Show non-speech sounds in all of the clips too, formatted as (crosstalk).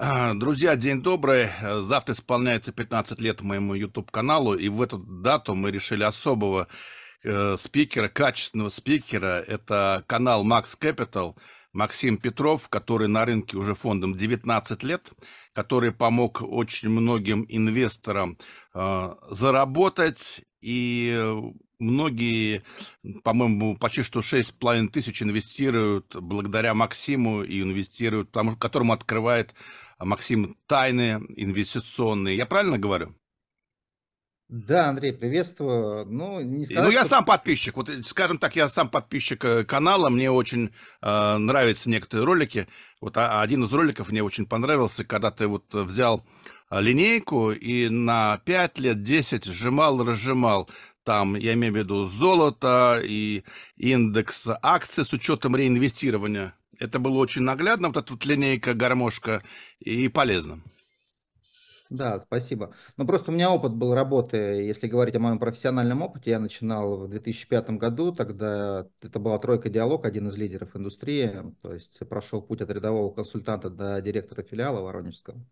А, друзья, день добрый. Завтра исполняется 15 лет моему YouTube-каналу, и в эту дату мы решили особого э, спикера, качественного спикера. Это канал Max Capital, Максим Петров, который на рынке уже фондом 19 лет, который помог очень многим инвесторам э, заработать и многие, по-моему, почти что 6,5 тысяч инвестируют благодаря Максиму и инвестируют, тому, которому открывает Максим, тайны инвестиционные. Я правильно говорю? Да, Андрей, приветствую. Ну, не сказать, ну я что... сам подписчик. Вот, э, скажем так, я сам подписчик э, канала. Мне очень э, нравятся некоторые ролики. Вот а, один из роликов мне очень понравился, когда ты вот э, взял линейку и на 5 лет, 10 сжимал, разжимал. Там, я имею в виду, золото и индекс акций с учетом реинвестирования это было очень наглядно, вот эта вот линейка, гармошка, и полезно. Да, спасибо. Ну, просто у меня опыт был работы, если говорить о моем профессиональном опыте, я начинал в 2005 году, тогда это была тройка «Диалог», один из лидеров индустрии, то есть прошел путь от рядового консультанта до директора филиала Воронежского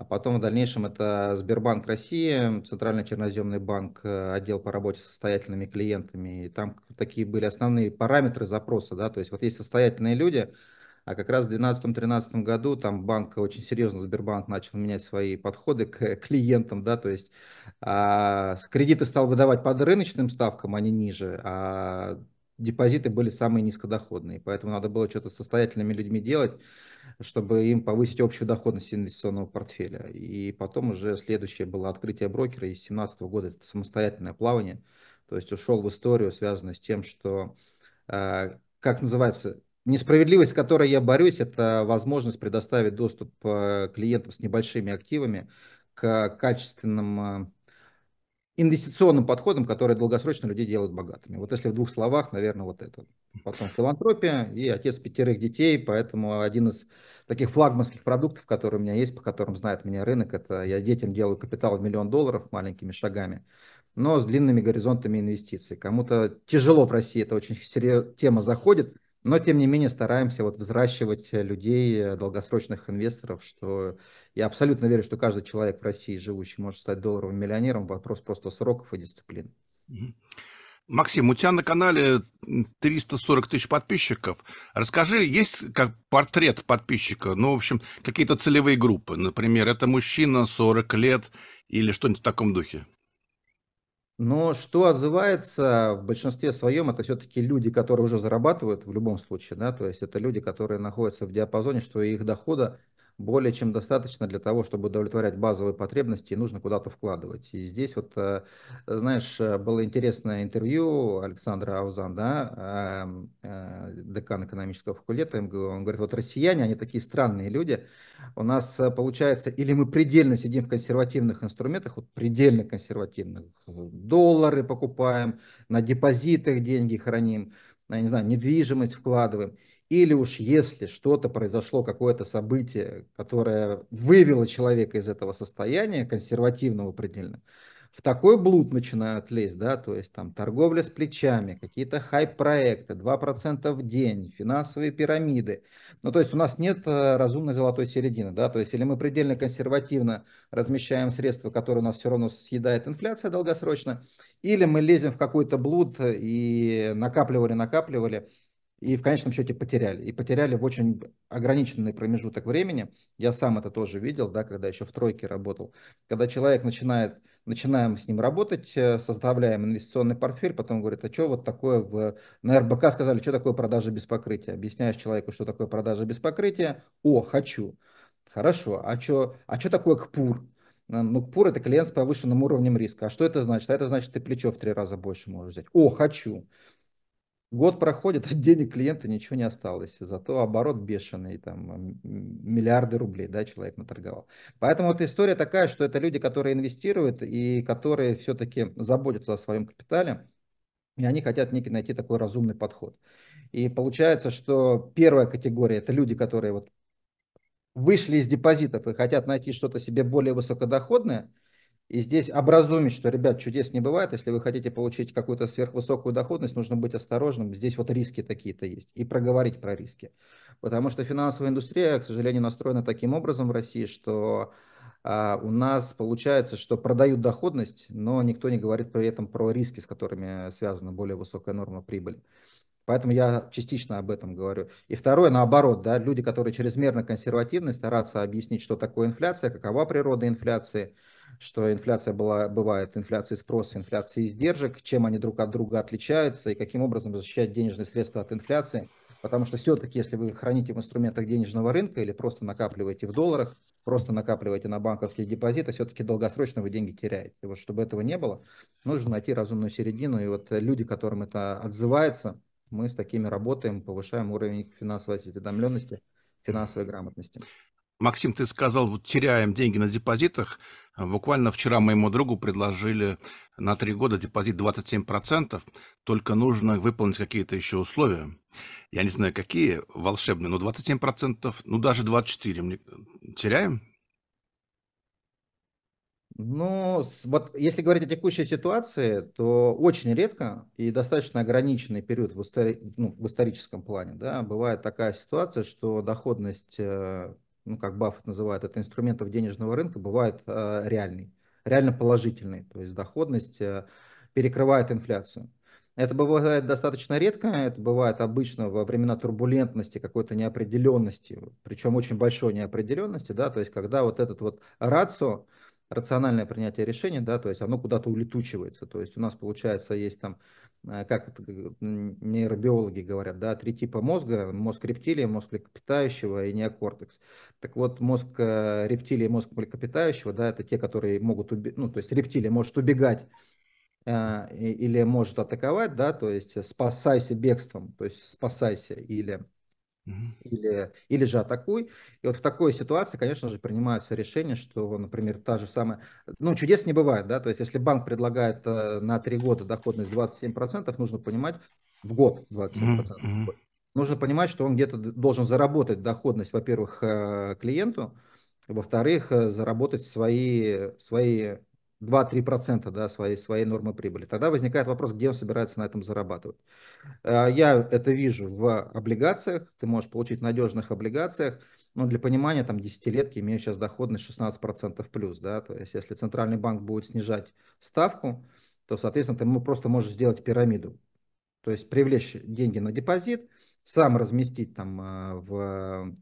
а потом в дальнейшем это Сбербанк России, Центральный черноземный банк, э, отдел по работе с состоятельными клиентами. И там такие были основные параметры запроса, да, то есть вот есть состоятельные люди, а как раз в 2012-2013 году там банк очень серьезно, Сбербанк начал менять свои подходы к (laughs) клиентам, да, то есть а, кредиты стал выдавать под рыночным ставкам, а не ниже, а депозиты были самые низкодоходные, поэтому надо было что-то с состоятельными людьми делать чтобы им повысить общую доходность инвестиционного портфеля. И потом уже следующее было открытие брокера из 2017 года, это самостоятельное плавание. То есть ушел в историю, связанную с тем, что, э, как называется, несправедливость, с которой я борюсь, это возможность предоставить доступ э, клиентам с небольшими активами к качественным э, инвестиционным подходом, который долгосрочно людей делает богатыми. Вот если в двух словах, наверное, вот это. Потом филантропия и отец пятерых детей, поэтому один из таких флагманских продуктов, который у меня есть, по которым знает меня рынок, это я детям делаю капитал в миллион долларов маленькими шагами, но с длинными горизонтами инвестиций. Кому-то тяжело в России, это очень серьез... тема заходит – но, тем не менее, стараемся вот взращивать э, людей, э, долгосрочных инвесторов, что я абсолютно верю, что каждый человек в России, живущий, может стать долларовым миллионером. Вопрос просто сроков и дисциплин. Максим, у тебя на канале 340 тысяч подписчиков. Расскажи, есть как портрет подписчика? Ну, в общем, какие-то целевые группы. Например, это мужчина 40 лет или что-нибудь в таком духе. Но что отзывается в большинстве своем, это все-таки люди, которые уже зарабатывают в любом случае, да, то есть это люди, которые находятся в диапазоне, что их дохода более чем достаточно для того, чтобы удовлетворять базовые потребности, и нужно куда-то вкладывать. И здесь вот, э, знаешь, э, было интересное интервью Александра Аузан, да, эм, э, декан экономического факультета МГУ. Он говорит, вот россияне, они такие странные люди. У нас получается, или мы предельно сидим в консервативных инструментах, вот предельно консервативных, доллары покупаем, на депозитах деньги храним, я не знаю, недвижимость вкладываем – или уж если что-то произошло, какое-то событие, которое вывело человека из этого состояния, консервативного предельно, в такой блуд начинают лезть, да, то есть там торговля с плечами, какие-то хайп-проекты, 2% в день, финансовые пирамиды. Ну, то есть у нас нет э, разумной золотой середины, да, то есть или мы предельно консервативно размещаем средства, которые у нас все равно съедает инфляция долгосрочно, или мы лезем в какой-то блуд и накапливали-накапливали, и в конечном счете потеряли. И потеряли в очень ограниченный промежуток времени. Я сам это тоже видел, да, когда еще в тройке работал. Когда человек начинает, начинаем с ним работать, э, составляем инвестиционный портфель, потом говорит, а что вот такое в... На РБК сказали, что такое продажа без покрытия. Объясняешь человеку, что такое продажа без покрытия. О, хочу. Хорошо, а что а чё такое КПУР? «Э, ну, КПУР – это клиент с повышенным уровнем риска. А что это значит? А это значит, ты плечо в три раза больше можешь взять. О, хочу. Год проходит, от а денег клиента ничего не осталось, зато оборот бешеный, там миллиарды рублей, да, человек наторговал. Поэтому эта история такая, что это люди, которые инвестируют и которые все-таки заботятся о своем капитале, и они хотят некий найти такой разумный подход. И получается, что первая категория – это люди, которые вот вышли из депозитов и хотят найти что-то себе более высокодоходное, и здесь образумить, что, ребят, чудес не бывает. Если вы хотите получить какую-то сверхвысокую доходность, нужно быть осторожным. Здесь вот риски такие-то есть. И проговорить про риски. Потому что финансовая индустрия, к сожалению, настроена таким образом в России, что а, у нас получается, что продают доходность, но никто не говорит при этом про риски, с которыми связана более высокая норма прибыли. Поэтому я частично об этом говорю. И второе, наоборот, да, люди, которые чрезмерно консервативны, стараются объяснить, что такое инфляция, какова природа инфляции – что инфляция была, бывает инфляция спроса, инфляции издержек, чем они друг от друга отличаются и каким образом защищать денежные средства от инфляции. Потому что все-таки, если вы храните в инструментах денежного рынка или просто накапливаете в долларах, просто накапливаете на банковские депозиты, все-таки долгосрочно вы деньги теряете. И вот чтобы этого не было, нужно найти разумную середину. И вот люди, которым это отзывается, мы с такими работаем, повышаем уровень финансовой осведомленности, финансовой грамотности. Максим, ты сказал, вот теряем деньги на депозитах. Буквально вчера моему другу предложили на три года депозит 27%, только нужно выполнить какие-то еще условия. Я не знаю, какие волшебные, но 27%, ну даже 24% мы э, теряем? Ну, вот если говорить о текущей ситуации, то очень редко и достаточно ограниченный период в, истори... ну, в историческом плане, да, бывает такая ситуация, что доходность э, ну, как Баффет называет это, инструментов денежного рынка, бывает э, реальный, реально положительный, то есть доходность э, перекрывает инфляцию. Это бывает достаточно редко, это бывает обычно во времена турбулентности, какой-то неопределенности, причем очень большой неопределенности, да, то есть когда вот этот вот рацио, рациональное принятие решения, да, то есть оно куда-то улетучивается. То есть у нас, получается, есть там, э, как нейробиологи говорят, да, три типа мозга, мозг рептилии, мозг млекопитающего и неокортекс. Так вот, мозг э, рептилии и мозг млекопитающего, да, это те, которые могут, уби... ну, то есть рептилия может убегать э, или может атаковать, да, то есть спасайся бегством, то есть спасайся или или, или же атакуй. И вот в такой ситуации, конечно же, принимаются решения, что, например, та же самая... Ну, чудес не бывает, да, то есть если банк предлагает э, на 3 года доходность 27%, нужно понимать, в год 27%. Mm-hmm. Нужно понимать, что он где-то должен заработать доходность, во-первых, э, клиенту, во-вторых, э, заработать свои, свои 2-3% да, своей, своей нормы прибыли. Тогда возникает вопрос, где он собирается на этом зарабатывать. Э, я это вижу в облигациях, ты можешь получить в надежных облигациях, но для понимания, там десятилетки имеют сейчас доходность 16% плюс, да, то есть если центральный банк будет снижать ставку, то, соответственно, ты просто можешь сделать пирамиду, то есть привлечь деньги на депозит, сам разместить там э, в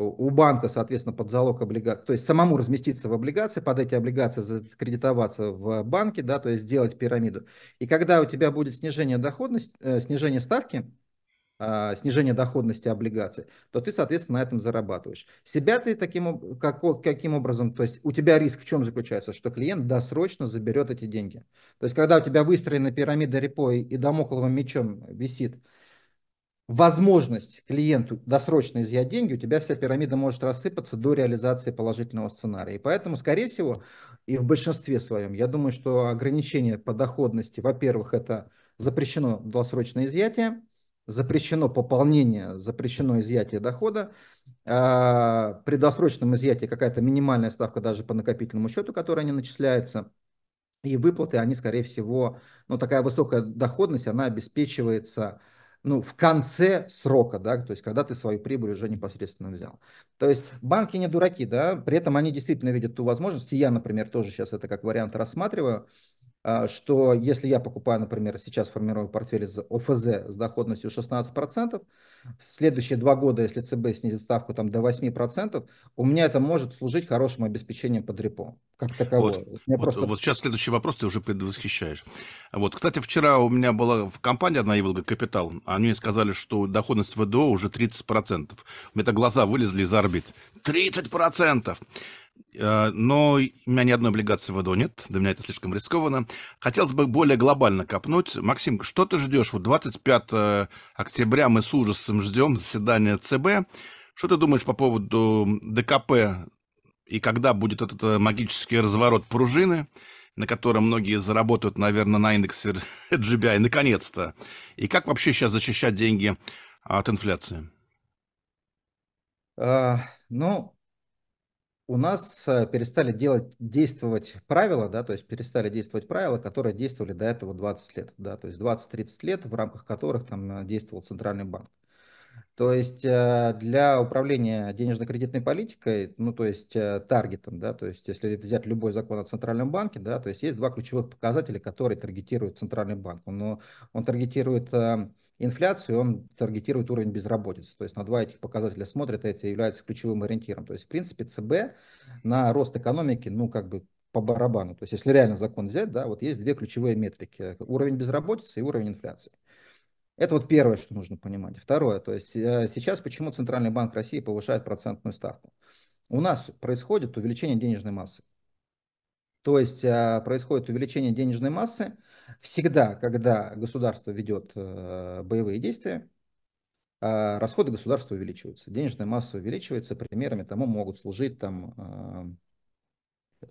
у банка, соответственно, под залог облигаций, то есть самому разместиться в облигации, под эти облигации закредитоваться в банке, да, то есть сделать пирамиду. И когда у тебя будет снижение доходности, э, снижение ставки, а, снижение доходности облигаций, то ты, соответственно, на этом зарабатываешь. Себя ты таким, как, каким образом, то есть у тебя риск в чем заключается, что клиент досрочно заберет эти деньги. То есть когда у тебя выстроена пирамида репо и, и домокловым мечом висит возможность клиенту досрочно изъять деньги, у тебя вся пирамида может рассыпаться до реализации положительного сценария. И поэтому, скорее всего, и в большинстве своем, я думаю, что ограничение по доходности, во-первых, это запрещено досрочное изъятие, запрещено пополнение, запрещено изъятие дохода. А, при досрочном изъятии какая-то минимальная ставка даже по накопительному счету, которая не начисляется. И выплаты, они, скорее всего, ну, такая высокая доходность, она обеспечивается ну, в конце срока, да, то есть когда ты свою прибыль уже непосредственно взял. То есть банки не дураки, да, при этом они действительно видят ту возможность, и я, например, тоже сейчас это как вариант рассматриваю, а, что если я покупаю, например, сейчас формирую портфель из ОФЗ с доходностью 16%, в следующие два года, если ЦБ снизит ставку там, до 8%, у меня это может служить хорошим обеспечением под репо, как таковое. Вот, вот, просто... вот сейчас следующий вопрос ты уже предвосхищаешь. Вот, кстати, вчера у меня была в компании одна Еволга Капитал, они сказали, что доходность ВДО уже 30%. У меня так глаза вылезли из орбит. 30%! Э, но у меня ни одной облигации в ВДО нет, для меня это слишком рискованно. Хотелось бы более глобально копнуть. Максим, что ты ждешь? Вот 25 октября мы с ужасом ждем заседания ЦБ. Что ты думаешь по поводу ДКП и когда будет этот э, магический разворот пружины, на котором многие заработают, наверное, на индексе GBI, (laughs) наконец-то? И как вообще сейчас защищать деньги от инфляции? Uh, ну, у нас э, перестали делать, действовать правила, да, то есть перестали действовать правила, которые действовали до этого 20 лет, да, то есть 20-30 лет, в рамках которых там э, действовал Центральный банк. То есть э, для управления денежно-кредитной политикой, ну то есть таргетом, да, то есть если взять любой закон о Центральном банке, да, то есть есть два ключевых показателя, которые таргетирует Центральный банк. Он, он таргетирует инфляцию, он таргетирует уровень безработицы. То есть на два этих показателя смотрит, а это является ключевым ориентиром. То есть, в принципе, ЦБ на рост экономики, ну, как бы по барабану. То есть, если реально закон взять, да, вот есть две ключевые метрики. Уровень безработицы и уровень инфляции. Это вот первое, что нужно понимать. Второе, то есть э, сейчас почему Центральный банк России повышает процентную ставку? У нас происходит увеличение денежной массы. То есть э, происходит увеличение денежной массы, Всегда, когда государство ведет э, боевые действия, э, расходы государства увеличиваются, денежная масса увеличивается, примерами тому могут служить там... Э,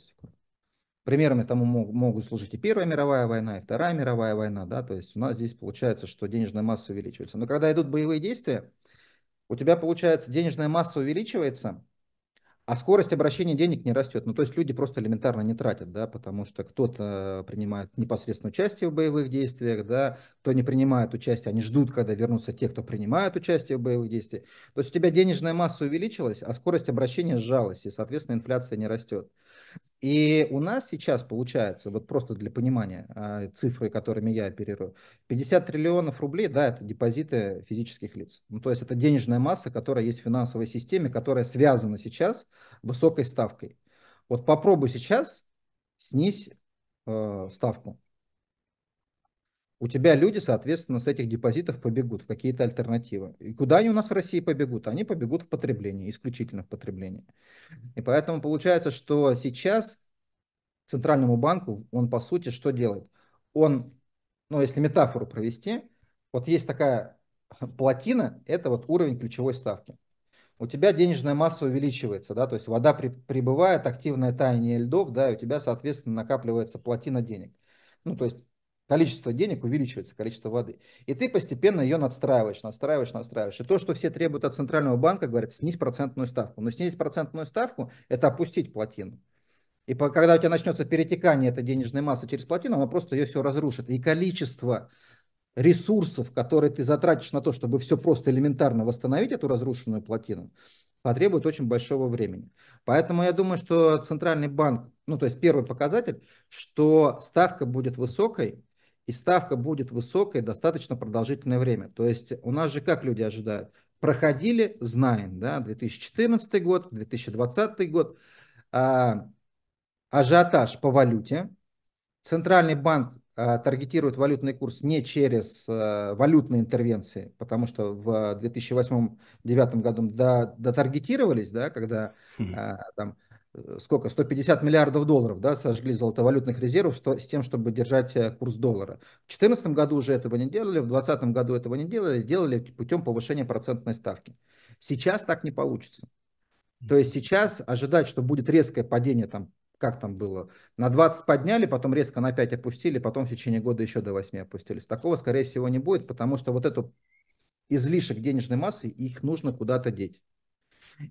примерами тому могут служить и Первая мировая война, и Вторая мировая война, да, то есть у нас здесь получается, что денежная масса увеличивается. Но когда идут боевые действия, у тебя получается денежная масса увеличивается, а скорость обращения денег не растет. Ну, то есть люди просто элементарно не тратят, да, потому что кто-то принимает непосредственно участие в боевых действиях, да, кто не принимает участие, они ждут, когда вернутся те, кто принимает участие в боевых действиях. То есть у тебя денежная масса увеличилась, а скорость обращения сжалась, и, соответственно, инфляция не растет. И у нас сейчас получается, вот просто для понимания а, цифры, которыми я оперирую, 50 триллионов рублей, да, это депозиты физических лиц. Ну, то есть это денежная масса, которая есть в финансовой системе, которая связана сейчас высокой ставкой. Вот попробуй сейчас снизь э, ставку у тебя люди, соответственно, с этих депозитов побегут в какие-то альтернативы. И куда они у нас в России побегут? Они побегут в потребление, исключительно в потребление. И поэтому получается, что сейчас Центральному банку он, по сути, что делает? Он, ну, если метафору провести, вот есть такая (laughs) плотина, это вот уровень ключевой ставки. У тебя денежная масса увеличивается, да, то есть вода при, прибывает, активное таяние льдов, да, и у тебя, соответственно, накапливается плотина денег. Ну, то есть количество денег увеличивается, количество воды. И ты постепенно ее надстраиваешь, надстраиваешь, надстраиваешь. И то, что все требуют от Центрального банка, говорят, снизь процентную ставку. Но снизить процентную ставку – это опустить плотину. И когда у тебя начнется перетекание этой денежной массы через плотину, она просто ее все разрушит. И количество ресурсов, которые ты затратишь на то, чтобы все просто элементарно восстановить эту разрушенную плотину, потребует очень большого времени. Поэтому я думаю, что центральный банк, ну то есть первый показатель, что ставка будет высокой, и ставка будет высокой достаточно продолжительное время. То есть у нас же как люди ожидают? Проходили, знаем, да, 2014 год, 2020 год, а, ажиотаж по валюте. Центральный банк а, таргетирует валютный курс не через а, валютные интервенции, потому что в 2008-2009 году до, дотаргетировались, да, когда а, хм. там Э, сколько, 150 миллиардов долларов да, сожгли золотовалютных резервов что, с тем, чтобы держать э, курс доллара. В 2014 году уже этого не делали, в 2020 году этого не делали, делали путем повышения процентной ставки. Сейчас так не получится. То есть сейчас ожидать, что будет резкое падение, там, как там было, на 20 подняли, потом резко на 5 опустили, потом в течение года еще до 8 опустились. Такого, скорее всего, не будет, потому что вот эту излишек денежной массы, их нужно куда-то деть.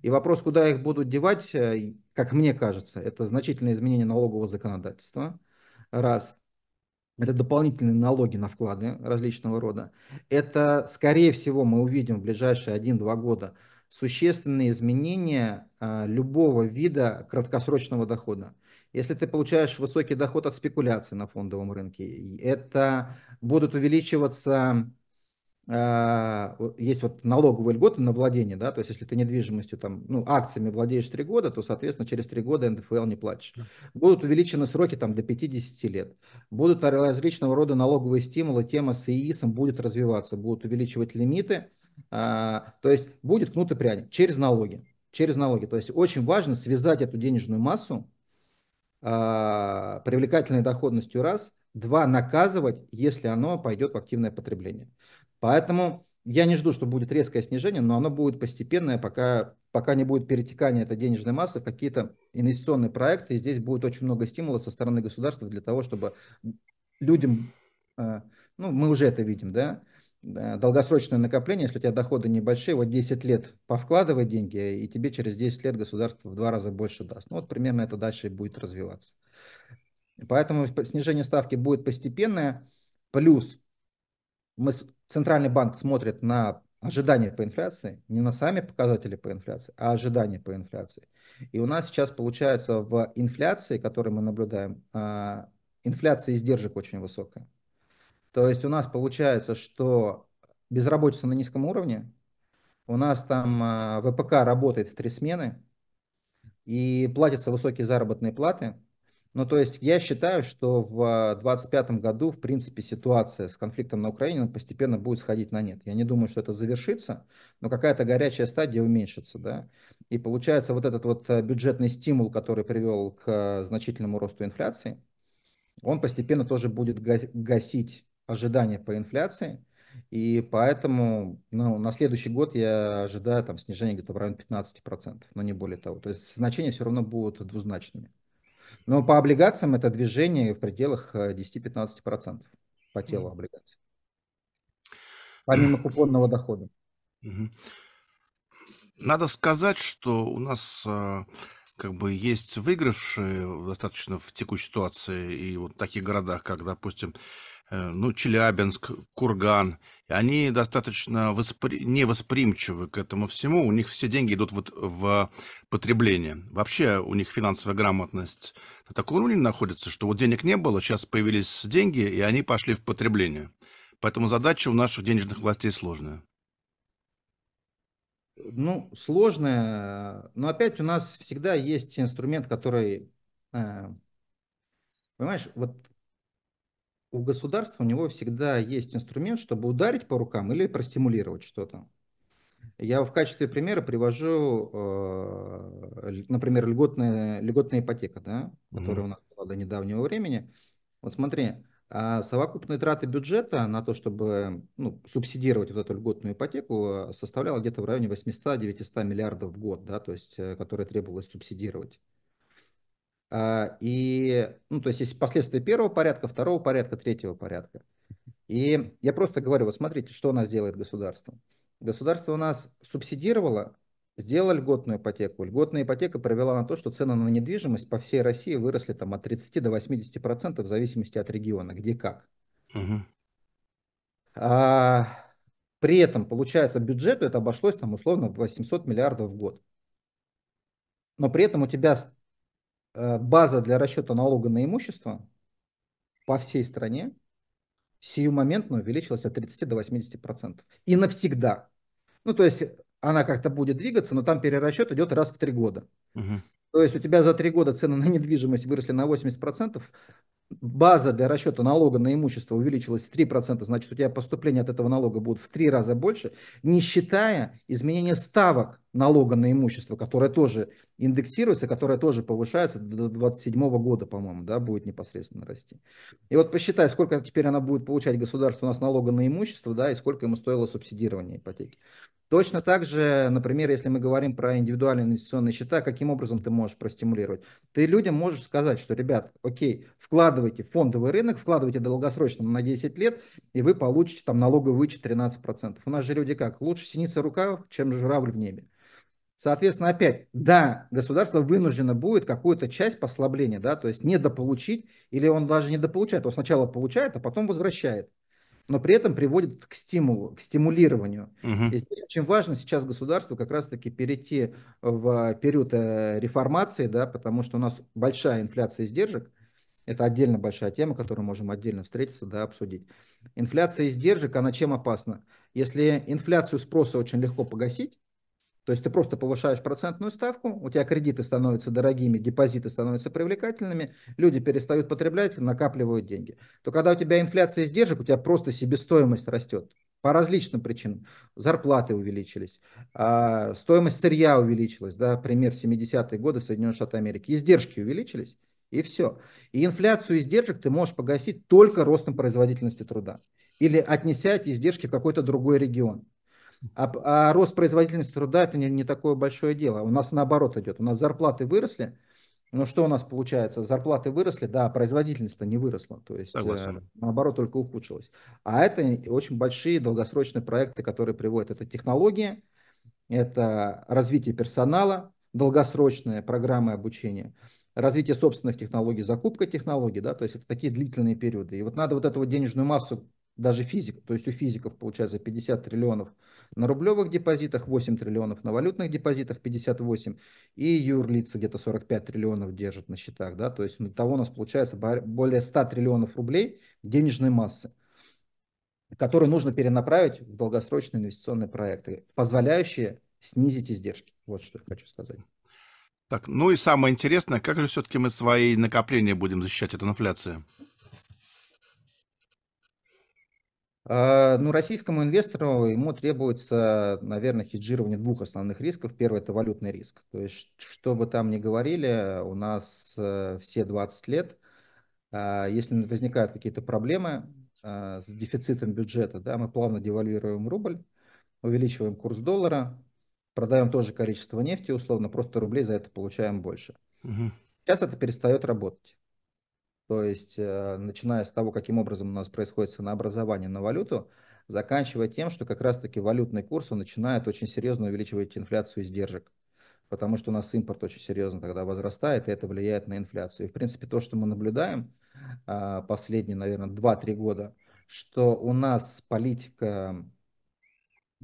И вопрос, куда их будут девать, э, как мне кажется, это значительное изменение налогового законодательства. Раз. Это дополнительные налоги на вклады различного рода. Это, скорее всего, мы увидим в ближайшие 1-2 года существенные изменения э, любого вида краткосрочного дохода. Если ты получаешь высокий доход от спекуляции на фондовом рынке, это будут увеличиваться а, есть вот налоговые льготы на владение, да, то есть если ты недвижимостью там, ну, акциями владеешь три года, то, соответственно, через три года НДФЛ не платишь. Будут увеличены сроки там до 50 лет. Будут различного рода налоговые стимулы, тема с ИИСом будет развиваться, будут увеличивать лимиты, а, то есть будет кнут и пряник через налоги, через налоги. То есть очень важно связать эту денежную массу а, привлекательной доходностью раз – Два, наказывать, если оно пойдет в активное потребление. Поэтому я не жду, что будет резкое снижение, но оно будет постепенное, пока, пока не будет перетекания этой денежной массы в какие-то инвестиционные проекты. И здесь будет очень много стимула со стороны государства для того, чтобы людям, э, ну, мы уже это видим, да, долгосрочное накопление, если у тебя доходы небольшие, вот 10 лет повкладывай деньги, и тебе через 10 лет государство в два раза больше даст. Ну, вот примерно это дальше и будет развиваться. Поэтому снижение ставки будет постепенное, плюс мы Центральный банк смотрит на ожидания по инфляции, не на сами показатели по инфляции, а ожидания по инфляции. И у нас сейчас получается в инфляции, которую мы наблюдаем, а, инфляция издержек очень высокая. То есть у нас получается, что безработица на низком уровне, у нас там а, ВПК работает в три смены, и платятся высокие заработные платы, ну, то есть я считаю, что в 2025 а, году, в принципе, ситуация с конфликтом на Украине постепенно будет сходить на нет. Я не думаю, что это завершится, но какая-то горячая стадия уменьшится, да. И получается вот этот вот э, бюджетный стимул, который привел к э, значительному росту инфляции, он постепенно тоже будет гасить ожидания по инфляции, и поэтому ну, на следующий год я ожидаю там снижение где-то в районе 15%, но не более того. То есть значения все равно будут двузначными. Но по облигациям это движение в пределах 10-15% э, по телу облигаций. Помимо купонного дохода. Надо сказать, что у нас э, как бы есть выигрыши достаточно в текущей ситуации и вот в таких городах, как, допустим, Э, ну, Челябинск, Курган, они достаточно воспри... невосприимчивы к этому всему. У них все деньги идут вот в потребление. Вообще у них финансовая грамотность на таком уровне находится, что вот денег не было, сейчас появились деньги, и они пошли в потребление. Поэтому задача у наших денежных властей сложная. Ну, сложная, но опять у нас всегда есть инструмент, который, э, понимаешь, вот у государства, у него всегда есть инструмент, чтобы ударить по рукам или простимулировать что-то. Я в качестве примера привожу, э, например, льготная, льготная ипотека, да, которая mm-hmm. у нас была до недавнего времени. Вот смотри, а совокупные траты бюджета на то, чтобы ну, субсидировать вот эту льготную ипотеку, э, составляла где-то в районе 800-900 миллиардов в год, да, то есть, э, которые требовалось субсидировать. А, и, ну, то есть, есть последствия первого порядка, второго порядка, третьего порядка. И я просто говорю, вот смотрите, что у нас делает государство. Государство у нас субсидировало, сделало льготную ипотеку. Льготная ипотека привела на то, что цены на недвижимость по всей России выросли там от 30 до 80 процентов в зависимости от региона, где как. Угу. А, при этом, получается, бюджету это обошлось там условно в 800 миллиардов в год. Но при этом у тебя Э, база для расчета налога на имущество по всей стране сиюмоментно увеличилась от 30 до 80 процентов. И навсегда. Ну, то есть она как-то будет двигаться, но там перерасчет идет раз в три года. Угу. То есть у тебя за три года цены на недвижимость выросли на 80 процентов, база для расчета налога на имущество увеличилась с 3%, значит, у тебя поступления от этого налога будут в 3 раза больше, не считая изменения ставок налога на имущество, которое тоже индексируется, которая тоже повышается до 27 года, по-моему, да, будет непосредственно расти. И вот посчитай, сколько теперь она будет получать государство у нас налога на имущество, да, и сколько ему стоило субсидирование ипотеки. Точно так же, например, если мы говорим про индивидуальные инвестиционные счета, каким образом ты можешь простимулировать? Ты людям можешь сказать, что, ребят, окей, вкладывайте в фондовый рынок, вкладывайте долгосрочно на 10 лет, и вы получите там налоговый вычет 13%. У нас же люди как? Лучше синица в чем журавль в небе. Соответственно, опять, да, государство вынуждено будет какую-то часть послабления, да, то есть недополучить, или он даже недополучает, он сначала получает, а потом возвращает, но при этом приводит к стимулу, к стимулированию. Угу. И здесь очень важно сейчас государству как раз-таки перейти в период э, реформации, да, потому что у нас большая инфляция издержек, это отдельно большая тема, которую можем отдельно встретиться, да, обсудить. Инфляция издержек, она чем опасна? Если инфляцию спроса очень легко погасить, то есть ты просто повышаешь процентную ставку, у тебя кредиты становятся дорогими, депозиты становятся привлекательными, люди перестают потреблять, накапливают деньги. То когда у тебя инфляция издержек, у тебя просто себестоимость растет по различным причинам. Зарплаты увеличились, а, стоимость сырья увеличилась, да, пример 70-е годы в Соединенных Штатах Америки, издержки увеличились, и все. И инфляцию издержек ты можешь погасить только ростом производительности труда или отнеся эти издержки в какой-то другой регион. А, а рост производительности труда это не, не такое большое дело. У нас наоборот идет. У нас зарплаты выросли. но что у нас получается? Зарплаты выросли, да, а производительность-то не выросла. То есть э, Согласен. наоборот только ухудшилась. А это очень большие долгосрочные проекты, которые приводят. Это технологии, это развитие персонала, долгосрочные программы обучения развитие собственных технологий, закупка технологий, да, то есть это такие длительные периоды. И вот надо вот эту вот денежную массу даже физик. То есть у физиков получается 50 триллионов на рублевых депозитах, 8 триллионов на валютных депозитах, 58, и юрлицы где-то 45 триллионов держат на счетах. Да? То есть ну, того у нас получается более 100 триллионов рублей денежной массы которую нужно перенаправить в долгосрочные инвестиционные проекты, позволяющие снизить издержки. Вот что я хочу сказать. Так, ну и самое интересное, как же все-таки мы свои накопления будем защищать от инфляции? А, ну, российскому инвестору ему требуется, наверное, хеджирование двух основных рисков. Первый – это валютный риск. То есть, что бы там ни говорили, у нас э, все 20 лет, а, если возникают какие-то проблемы а, с дефицитом бюджета, да, мы плавно девальвируем рубль, увеличиваем курс доллара, продаем тоже количество нефти, условно, просто рублей за это получаем больше. Угу. Сейчас это перестает работать. То есть, э, начиная с того, каким образом у нас происходит ценообразование на валюту, заканчивая тем, что как раз-таки валютный курс он начинает очень серьезно увеличивать инфляцию издержек, потому что у нас импорт очень серьезно тогда возрастает, и это влияет на инфляцию. И, в принципе, то, что мы наблюдаем а, последние, наверное, 2-3 года, что у нас политика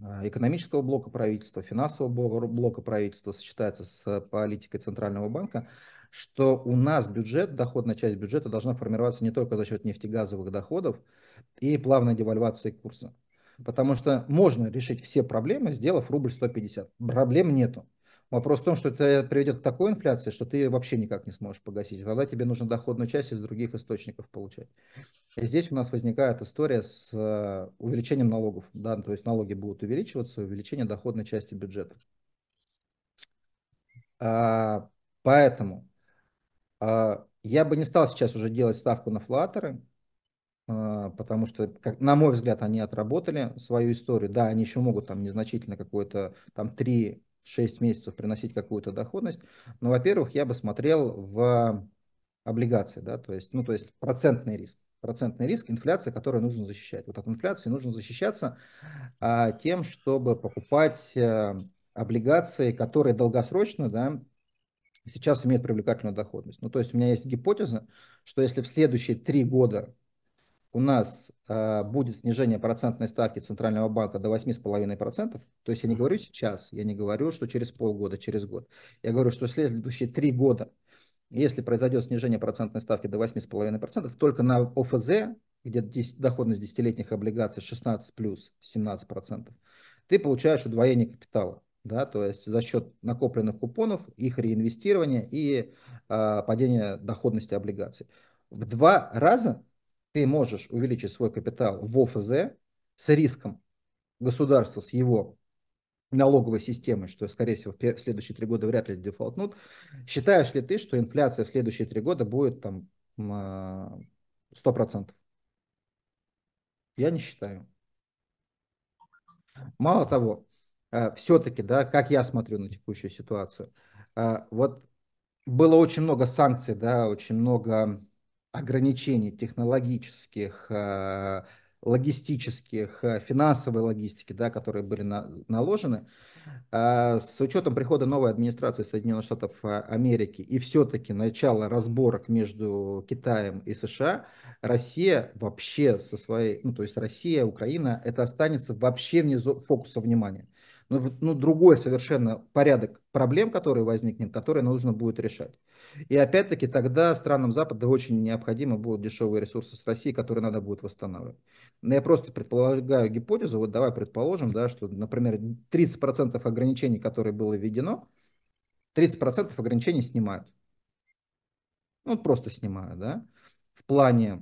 а, экономического блока правительства, финансового блока правительства сочетается с политикой Центрального банка, что у нас бюджет, доходная часть бюджета должна формироваться не только за счет нефтегазовых доходов и плавной девальвации курса. Потому что можно решить все проблемы, сделав рубль 150. Проблем нету. Вопрос в том, что это приведет к такой инфляции, что ты вообще никак не сможешь погасить. тогда тебе нужно доходную часть из других источников получать. И здесь у нас возникает история с э, увеличением налогов. Да? То есть налоги будут увеличиваться, увеличение доходной части бюджета. А, поэтому а, я бы не стал сейчас уже делать ставку на флаттеры, а, потому что, как, на мой взгляд, они отработали свою историю. Да, они еще могут там незначительно какое-то, там 3-6 месяцев приносить какую-то доходность. Но, во-первых, я бы смотрел в облигации, да, то есть, ну, то есть процентный риск. Процентный риск, инфляция, которую нужно защищать. Вот от инфляции нужно защищаться а, тем, чтобы покупать а, облигации, которые долгосрочно, да, сейчас имеет привлекательную доходность. Ну, то есть у меня есть гипотеза, что если в следующие три года у нас э, будет снижение процентной ставки Центрального банка до 8,5%, то есть я не говорю сейчас, я не говорю, что через полгода, через год, я говорю, что в следующие три года, если произойдет снижение процентной ставки до 8,5%, только на ОФЗ, где 10, доходность десятилетних облигаций 16 плюс 17%, ты получаешь удвоение капитала да, то есть за счет накопленных купонов, их реинвестирования и э, падения доходности облигаций. В два раза ты можешь увеличить свой капитал в ОФЗ с риском государства, с его налоговой системы, что, скорее всего, в следующие три года вряд ли дефолтнут. Считаешь ли ты, что инфляция в следующие три года будет там 100%? А, Я не считаю. Мало того, Э, все-таки, да, как я смотрю на текущую ситуацию, э, вот было очень много санкций, да, очень много ограничений технологических, э, логистических, финансовой логистики, да, которые были на, наложены. С учетом прихода новой администрации Соединенных Штатов Америки и все-таки начала разборок между Китаем и США, Россия вообще со своей, ну то есть Россия, Украина, это останется вообще внизу фокуса внимания ну, ну, другой совершенно порядок проблем, который возникнет, которые нужно будет решать. И опять-таки тогда странам Запада очень необходимы будут дешевые ресурсы с России, которые надо будет восстанавливать. Но я просто предполагаю гипотезу, вот давай предположим, да, что, например, 30% ограничений, которые было введено, 30% ограничений снимают. Ну, просто снимают, да плане...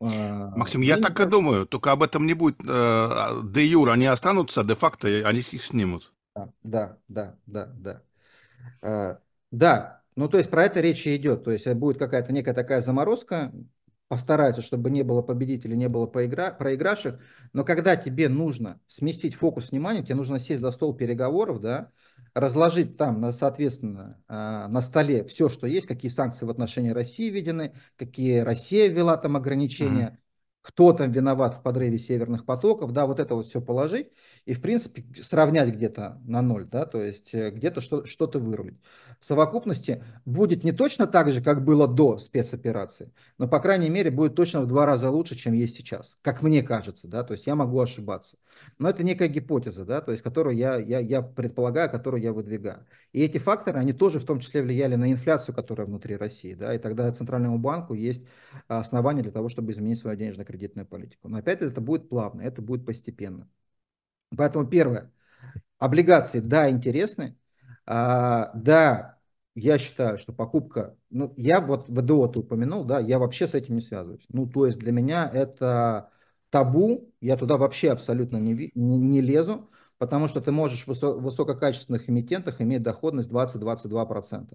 Э, Максим, я так и думаю, только об этом не будет э, де юр, они останутся, а де-факто они их снимут. Да, да, да, да. Э, да, ну то есть про это речь и идет, то есть будет какая-то некая такая заморозка, постараются, чтобы не было победителей, не было поигра... проигравших. Но когда тебе нужно сместить фокус внимания, тебе нужно сесть за стол переговоров, да, разложить там, на, соответственно, а, на столе все, что есть, какие санкции в отношении России введены, какие Россия ввела там ограничения, mm-hmm. кто там виноват в подрыве северных потоков, да, вот это вот все положить и, в принципе, сравнять где-то на ноль, да, то есть э, где-то что- что-то вырулить в совокупности будет не точно так же, как было до спецоперации, но, по крайней мере, будет точно в два раза лучше, чем есть сейчас, как мне кажется, да, то есть я могу ошибаться. Но это некая гипотеза, да, то есть которую я, я, я предполагаю, которую я выдвигаю. И эти факторы, они тоже в том числе влияли на инфляцию, которая внутри России, да, и тогда Центральному банку есть основания для того, чтобы изменить свою денежно-кредитную политику. Но опять это будет плавно, это будет постепенно. Поэтому первое, облигации, да, интересны, а, да, я считаю, что покупка, ну, я вот ВДО ты упомянул, да, я вообще с этим не связываюсь. Ну, то есть для меня это табу, я туда вообще абсолютно не, не лезу, потому что ты можешь в высо, высококачественных эмитентах иметь доходность 20-22%.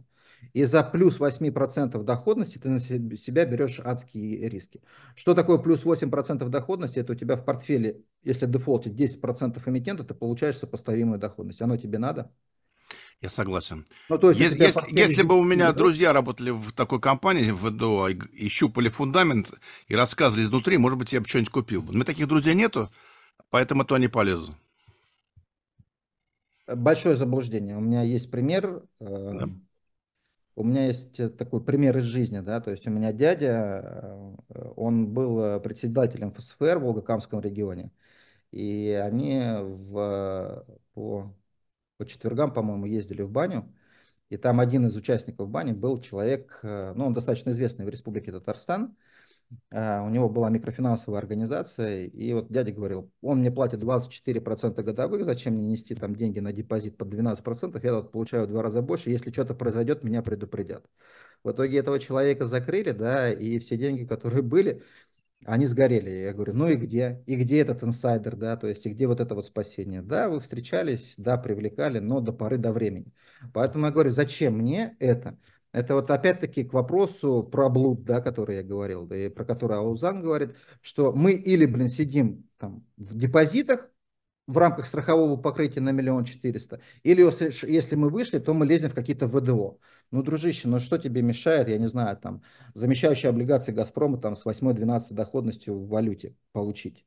И за плюс 8% доходности ты на себя берешь адские риски. Что такое плюс 8% доходности? Это у тебя в портфеле, если дефолтить 10% эмитента, ты получаешь сопоставимую доходность. Оно тебе надо? Я согласен. Ну, то есть, если, если, если бы у меня друзья работали в такой компании, в ВДО, а и, щупали фундамент и рассказывали изнутри, может быть, я бы что-нибудь купил. Но таких друзей нету, поэтому то не полезу. Большое заблуждение. У меня есть пример. Э, да. У меня есть э, такой пример из жизни, да, то есть у меня дядя, э, он был председателем ФСФР в Волгокамском регионе, и они в, по по четвергам, по-моему, ездили в баню, и там один из участников бани был человек, э, ну, он достаточно известный в Республике Татарстан, э, у него была микрофинансовая организация, и вот дядя говорил, он мне платит 24% годовых, зачем мне нести там деньги на депозит под 12%, я вот получаю в два раза больше, если что-то произойдет, меня предупредят. В итоге этого человека закрыли, да, и все деньги, которые (laughs) были, они сгорели. Я говорю, ну и где? И где этот инсайдер, да, то есть и где вот это вот спасение? Да, вы встречались, да, привлекали, но до поры до времени. Поэтому я говорю, зачем мне это? Это вот опять-таки к вопросу про блуд, да, который я говорил, да, и про который Аузан говорит, что мы или, блин, сидим там в депозитах, в рамках страхового покрытия на миллион четыреста, или если мы вышли, то мы лезем в какие-то ВДО. Ну, дружище, ну что тебе мешает, я не знаю, там, замещающие облигации «Газпрома» там с 8-12 доходностью в валюте получить.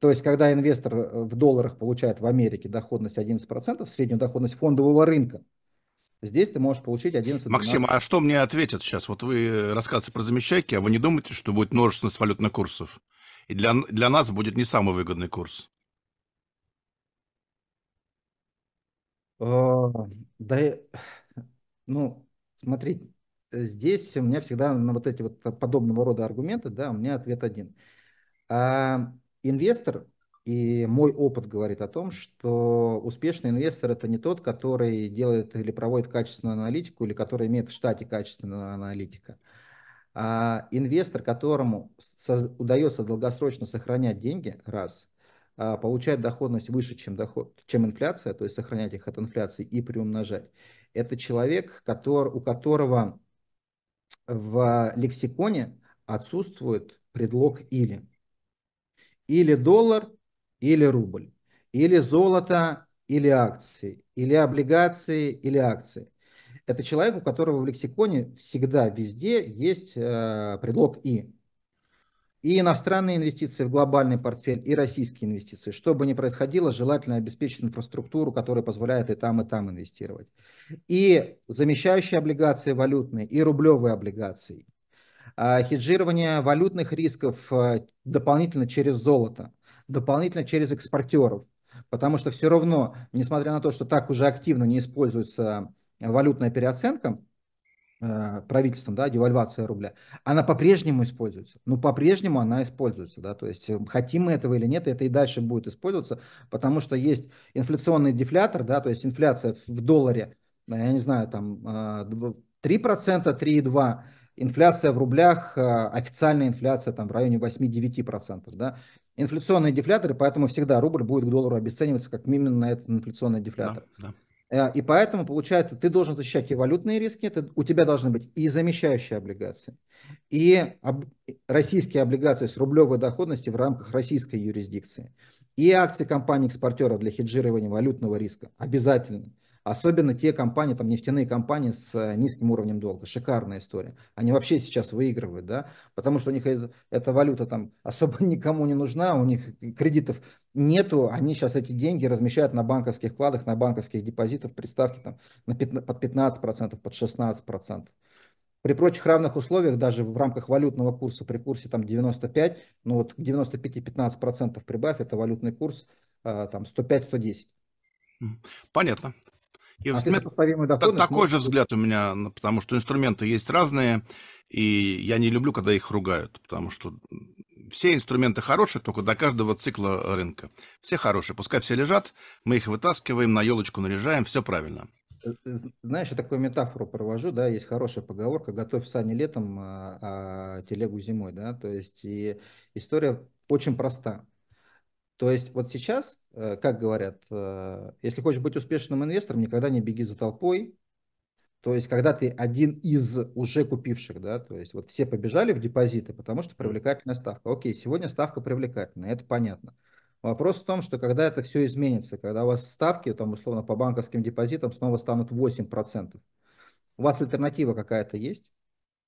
То есть, когда инвестор э, в долларах получает в Америке доходность 11%, среднюю доходность фондового рынка, Здесь ты можешь получить 11 Максим, а что мне ответят сейчас? Вот вы рассказываете про замещайки, а вы не думаете, что будет множественность валютных курсов? И для, для нас будет не самый выгодный курс? Э, да, ну, смотрите, здесь у меня всегда на вот эти вот подобного рода аргументы, да, у меня ответ один. А инвестор и мой опыт говорит о том, что успешный инвестор это не тот, который делает или проводит качественную аналитику, или который имеет в штате качественного аналитика. А инвестор, которому удается долгосрочно сохранять деньги, раз. А, получать доходность выше, чем, доход, чем инфляция, то есть сохранять их от инфляции и приумножать. Это человек, который, у которого в лексиконе отсутствует предлог «или». Или доллар, или рубль, или золото, или акции, или облигации, или акции. Это человек, у которого в лексиконе всегда, везде есть э, предлог «и» и иностранные инвестиции в глобальный портфель, и российские инвестиции. Что бы ни происходило, желательно обеспечить инфраструктуру, которая позволяет и там, и там инвестировать. И замещающие облигации валютные, и рублевые облигации. А хеджирование валютных рисков э, дополнительно через золото, дополнительно через экспортеров. Потому что все равно, несмотря на то, что так уже активно не используется валютная переоценка, Э, правительством, да, девальвация рубля, она по-прежнему используется. Ну, по-прежнему она используется, да, то есть э, хотим мы этого или нет, это и дальше будет использоваться, потому что есть инфляционный дефлятор, да, то есть инфляция в долларе, э, я не знаю, там 3%, 3,2%, инфляция в рублях, официальная инфляция там в районе 8-9%, да, инфляционные дефляторы, поэтому всегда рубль будет к доллару обесцениваться как именно этот инфляционный дефлятор. Да, да. Э, и поэтому, получается, ты должен защищать и валютные риски, ты, у тебя должны быть и замещающие облигации, и об, российские облигации с рублевой доходностью в рамках российской юрисдикции, и акции компаний-экспортеров для хеджирования валютного риска обязательно – Особенно те компании, там нефтяные компании с э, низким уровнем долга. Шикарная история. Они вообще сейчас выигрывают, да, потому что у них эта, эта валюта там особо (laughs) никому не нужна, у них кредитов нету, они сейчас эти деньги размещают на банковских вкладах, на банковских депозитах, представки там на 15, под 15%, под 16%. При прочих равных условиях, даже в рамках валютного курса, при курсе там 95, ну вот к 95-15% прибавь, это валютный курс э, там 105-110. Понятно. И а взгляд... доходность, такой же взгляд у меня, потому что инструменты есть разные, и я не люблю, когда их ругают, потому что все инструменты хорошие, только до каждого цикла рынка. Все хорошие, пускай все лежат, мы их вытаскиваем, на елочку наряжаем, все правильно. Э, э, знаешь, я такую метафору провожу, да, есть хорошая поговорка «готовь сани летом, а, а телегу зимой», да, то есть и история очень проста. То есть вот сейчас, э, как говорят, э, если хочешь быть успешным инвестором, никогда не беги за толпой. То есть когда ты один из уже купивших, да, то есть вот все побежали в депозиты, потому что привлекательная ставка. Окей, сегодня ставка привлекательная, это понятно. Вопрос в том, что когда это все изменится, когда у вас ставки, там, условно, по банковским депозитам снова станут 8%, у вас альтернатива какая-то есть?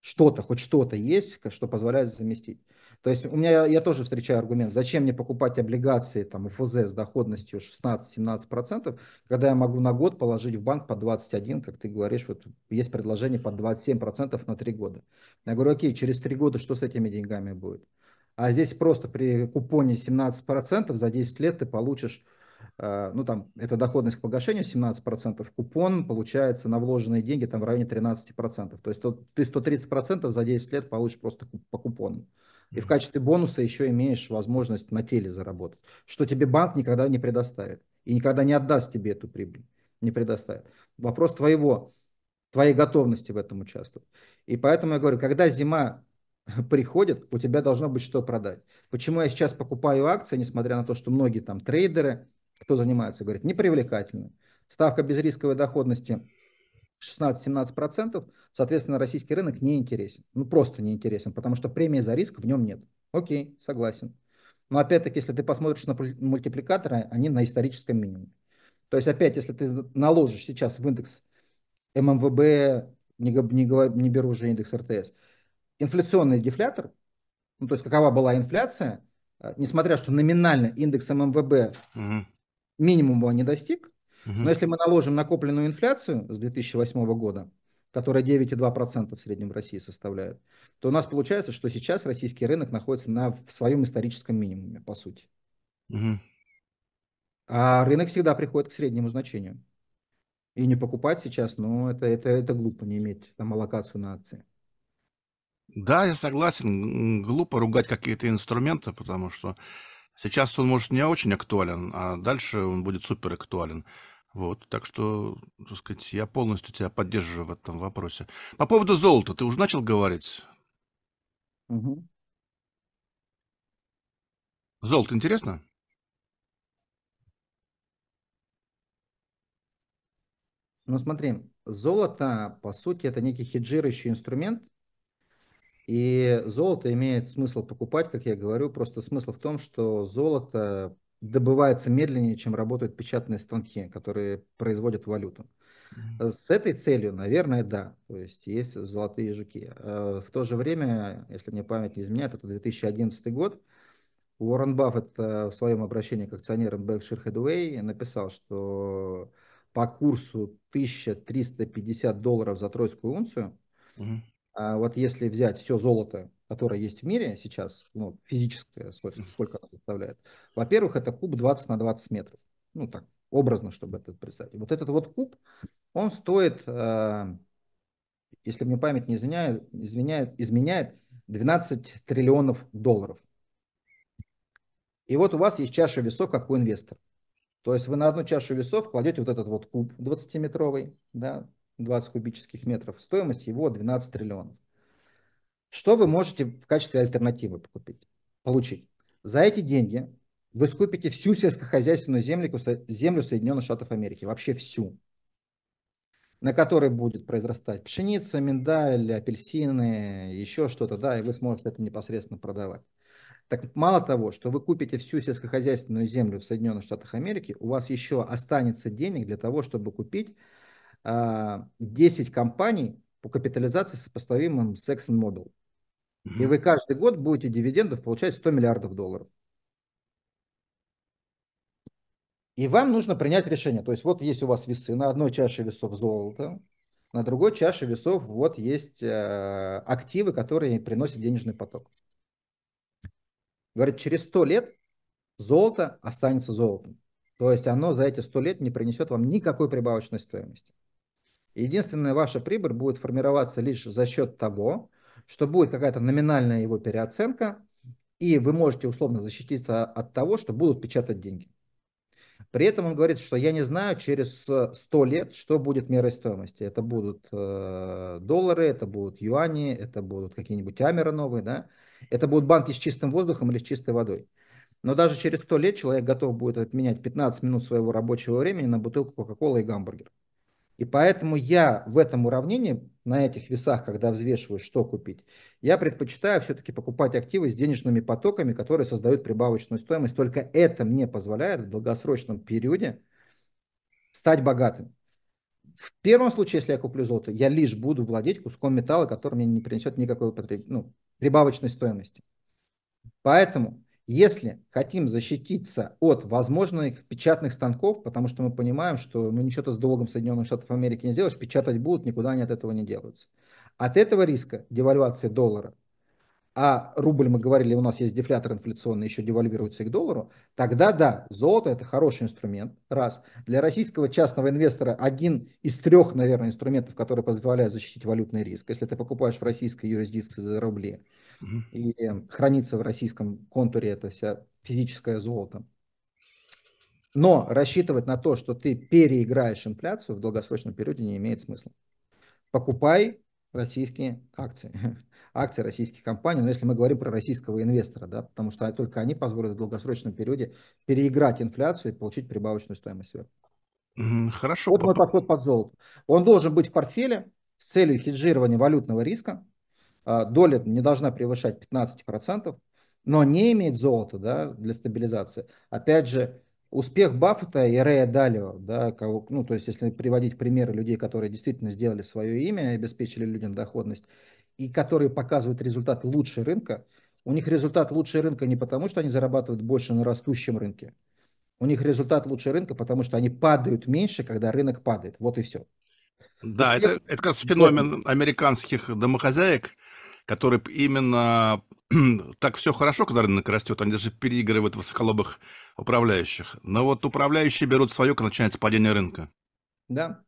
что-то, хоть что-то есть, что позволяет заместить. То есть у меня, я тоже встречаю аргумент, зачем мне покупать облигации там УФЗ с доходностью 16-17%, когда я могу на год положить в банк по 21, как ты говоришь, вот есть предложение под 27% на 3 года. Я говорю, окей, через 3 года что с этими деньгами будет? А здесь просто при купоне 17% за 10 лет ты получишь Э, ну там, это доходность к погашению 17%, купон получается на вложенные деньги там в районе 13%. То есть то, ты 130% за 10 лет получишь просто по купону. И в качестве бонуса еще имеешь возможность на теле заработать, что тебе банк никогда не предоставит и никогда не отдаст тебе эту прибыль, не предоставит. Вопрос твоего, твоей готовности в этом участвовать. И поэтому я говорю, когда зима (laughs) приходит, у тебя должно быть что продать. Почему я сейчас покупаю акции, несмотря на то, что многие там трейдеры, кто занимается, говорит, непривлекательно. Ставка безрисковой доходности 16-17%, соответственно, российский рынок не интересен. Ну, просто не интересен, потому что премии за риск в нем нет. Окей, согласен. Но опять-таки, если ты посмотришь на мультипликаторы, они на историческом минимуме. То есть опять, если ты наложишь сейчас в индекс ММВБ, не, не, не беру уже индекс РТС, инфляционный дефлятор, ну, то есть какова была инфляция, э, несмотря что номинально индекс ММВБ угу минимума не достиг. Угу. Но если мы наложим накопленную инфляцию с 2008 года, которая 9,2% в среднем в России составляет, то у нас получается, что сейчас российский рынок находится на, в своем историческом минимуме, по сути. Угу. А рынок всегда приходит к среднему значению. И не покупать сейчас, ну, это, это, это глупо, не иметь там аллокацию на акции. Да, я согласен. Глупо ругать какие-то инструменты, потому что Сейчас он, может, не очень актуален, а дальше он будет супер актуален. Вот, так что, так сказать, я полностью тебя поддерживаю в этом вопросе. По поводу золота, ты уже начал говорить? Угу. Золото интересно? Ну смотри, золото, по сути, это некий хеджирующий инструмент, и золото имеет смысл покупать, как я говорю, просто смысл в том, что золото добывается медленнее, чем работают печатные станки, которые производят валюту. Э, с этой целью, наверное, да. То есть есть золотые жуки. Э, в то же время, если мне память не изменяет, это 2011 год. Уоррен Баффет э, в своем обращении к акционерам Berkshire Hathaway написал, что по курсу 1350 долларов за тройскую унцию а вот если взять все золото, которое есть в мире сейчас, ну, физическое, сколько, сколько оно составляет, во-первых, это куб 20 на 20 метров. Ну, так, образно, чтобы это представить. Вот этот вот куб, он стоит, а, если мне память не изменяет, изменяет, изменяет 12 триллионов долларов. И вот у вас есть чаша весов, как у инвестора. То есть вы на одну чашу весов кладете вот этот вот куб 20-метровый, да, 20 кубических метров, стоимость его 12 триллионов. Что вы можете в качестве альтернативы покупить, получить? За эти деньги вы скупите всю сельскохозяйственную землю, землю Соединенных Штатов Америки, вообще всю, на которой будет произрастать пшеница, миндаль, апельсины, еще что-то, да, и вы сможете это непосредственно продавать. Так мало того, что вы купите всю сельскохозяйственную землю в Соединенных Штатах Америки, у вас еще останется денег для того, чтобы купить 10 а, компаний по капитализации сопоставимым с ExxonMobil. И вы каждый год будете дивидендов получать 100 миллиардов долларов. И вам нужно принять решение. То есть вот есть у вас весы, на одной чаше весов золото, на другой чаше весов вот есть э, активы, которые приносят денежный поток. Говорит, через 100 лет золото останется золотом. То есть оно за эти 100 лет не принесет вам никакой прибавочной стоимости. Единственная ваша прибыль будет формироваться лишь за счет того, что будет какая-то номинальная его переоценка, и вы можете условно защититься от того, что будут печатать деньги. При этом он говорит, что я не знаю через 100 лет, что будет мерой стоимости. Это будут э, доллары, это будут юани, это будут какие-нибудь амеры новые, да? это будут банки с чистым воздухом или с чистой водой. Но даже через 100 лет человек готов будет отменять 15 минут своего рабочего времени на бутылку Кока-Колы и гамбургер. И поэтому я в этом уравнении, на этих весах, когда взвешиваю, что купить, я предпочитаю все-таки покупать активы с денежными потоками, которые создают прибавочную стоимость. Только это мне позволяет в долгосрочном периоде стать богатым. В первом случае, если я куплю золото, я лишь буду владеть куском металла, который мне не принесет никакой ну, прибавочной стоимости. Поэтому если хотим защититься от возможных печатных станков, потому что мы понимаем, что ну, ничего то с долгом Соединенных Штатов Америки не сделаешь, печатать будут, никуда они от этого не делаются. От этого риска девальвации доллара а рубль, мы говорили, у нас есть дефлятор инфляционный, еще девальвируется и к доллару, тогда да, золото это хороший инструмент, раз. Для российского частного инвестора один из трех, наверное, инструментов, которые позволяют защитить валютный риск. Если ты покупаешь в российской юрисдикции за рубли и э, хранится в российском контуре это вся физическое золото. Но рассчитывать на то, что ты переиграешь инфляцию в долгосрочном периоде не имеет смысла. Покупай российские акции, (laughs) акции российских компаний, но если мы говорим про российского инвестора, да, потому что только они позволят в долгосрочном периоде переиграть инфляцию и получить прибавочную стоимость сверху. Хорошо. Вот мой подход под золото. Он должен быть в портфеле с целью хеджирования валютного риска. А, доля не должна превышать 15%, но не имеет золота да, для стабилизации. Опять же, успех Баффета и Рэя Далио, да, кого, ну, то есть если приводить примеры людей, которые действительно сделали свое имя и обеспечили людям доходность, и которые показывают результат лучше рынка, у них результат лучше рынка не потому, что они зарабатывают больше на растущем рынке, у них результат лучше рынка, потому что они падают меньше, когда рынок падает. Вот и все. Да, успех... это, это как раз феномен американских домохозяек, который именно (clears throat) так все хорошо, когда рынок растет, они даже переигрывают высоколобых управляющих. Но вот управляющие берут свое, когда начинается падение рынка. Да.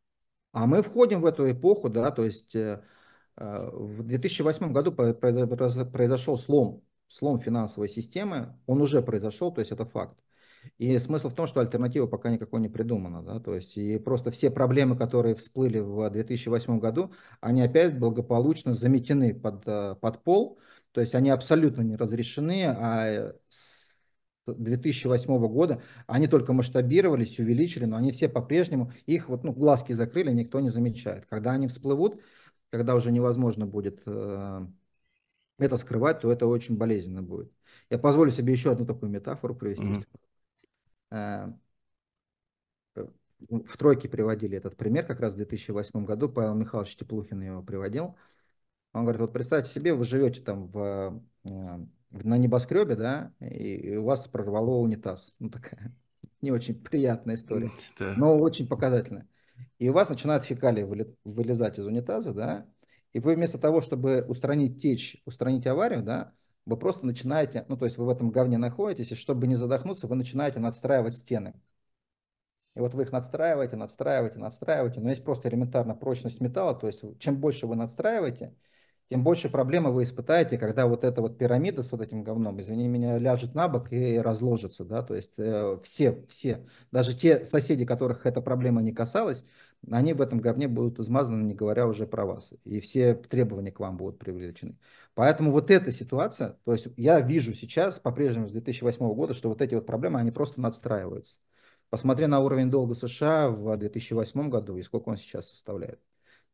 А мы входим в эту эпоху, да, то есть э, э в 2008 году произошел слом, слом финансовой системы, он уже произошел, то есть это факт. И смысл в том, что альтернативы пока никакой не придумано. Да? То есть и просто все проблемы, которые всплыли в 2008 году, они опять благополучно заметены под, э, под пол. То есть они абсолютно не разрешены, а э, с 2008 года они только масштабировались, увеличили, но они все по-прежнему, их вот ну, глазки закрыли, никто не замечает. Когда они всплывут, когда уже невозможно будет э, это скрывать, то это очень болезненно будет. Я позволю себе еще одну такую метафору привести, mm-hmm. Э, э, ну, в тройке приводили этот пример, как раз в 2008 году Павел Михайлович Теплухин его приводил. Он говорит, вот представьте себе, вы живете там в, э, на небоскребе, да, и, у вас прорвало унитаз. Ну, такая (laughs) не очень приятная история, да. но очень показательная. И у вас начинают фекалии вылезать из унитаза, да, и вы вместо того, чтобы устранить течь, устранить аварию, да, вы просто начинаете, ну, то есть вы в этом говне находитесь, и чтобы не задохнуться, вы начинаете надстраивать стены. И вот вы их надстраиваете, надстраиваете, надстраиваете, но есть просто элементарно прочность металла, то есть чем больше вы надстраиваете, тем больше проблемы вы испытаете, когда вот эта вот пирамида с вот этим говном, извини меня, ляжет на бок и разложится, да, то есть э, все, все, даже те соседи, которых эта проблема не касалась, они в этом говне будут измазаны, не говоря уже про вас. И все требования к вам будут привлечены. Поэтому вот эта ситуация, то есть я вижу сейчас, по-прежнему с 2008 года, что вот эти вот проблемы, они просто надстраиваются. Посмотри на уровень долга США в 2008 году и сколько он сейчас составляет.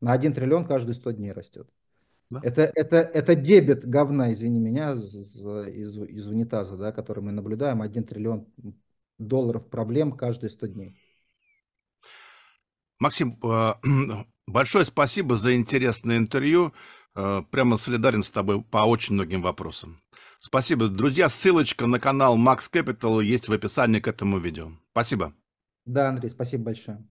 На 1 триллион каждые 100 дней растет. Да. Это, это, это дебет говна, извини меня, из, из, из унитаза, да, который мы наблюдаем. 1 триллион долларов проблем каждые 100 дней. Максим, э, (clears throat) большое спасибо за интересное интервью. Э, прямо солидарен с тобой по очень многим вопросам. Спасибо. Друзья, ссылочка на канал Max Capital есть в описании к этому видео. Спасибо. Да, Андрей, спасибо большое.